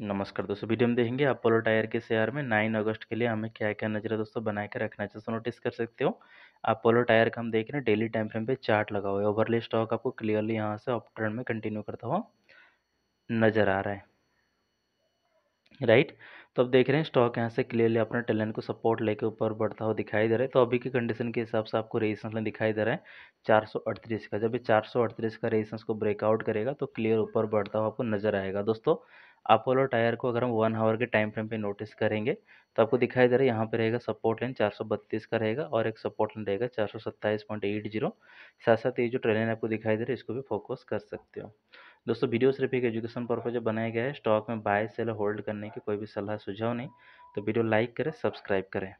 नमस्कार दोस्तों वीडियो में देखेंगे अपोलो टायर के शेयर में नाइन अगस्त के लिए हमें क्या क्या नजर दोस्तों बना के रखना चाहिए दोस्तों नोटिस कर सकते हो अपोलो टायर का हम देख रहे हैं डेली टाइम फ्रेम पे चार्ट लगा हुआ है ओवरली स्टॉक आपको क्लियरली यहाँ से ऑप में कंटिन्यू करता हुआ नजर आ रहा है राइट तो अब देख रहे हैं स्टॉक यहाँ से क्लियरली अपने टैलेंट को सपोर्ट लेके ऊपर बढ़ता हुआ दिखाई दे रहा है तो अभी की कंडीशन के हिसाब से आपको रेजिस्टेंस में दिखाई दे रहा है चार का जब ये चार का रेजिस्टेंस को ब्रेकआउट करेगा तो क्लियर ऊपर बढ़ता हुआ आपको नजर आएगा दोस्तों अपोलो टायर को अगर हम वन आवर के टाइम फ्रेम पे नोटिस करेंगे तो आपको दिखाई दे रहा है यहाँ पे रहेगा सपोर्ट लाइन बत्तीस का रहेगा और एक सपोर्ट लाइन रहेगा जीरो साथ साथ ये जो ट्रेन आपको दिखाई दे रहा है इसको भी फोकस कर सकते हो दोस्तों वीडियो सिर्फ एक एजुकेशन पर्पज बनाया गया है स्टॉक में बाय सेल होल्ड करने की कोई भी सलाह सुझाव नहीं तो वीडियो लाइक करें सब्सक्राइब करें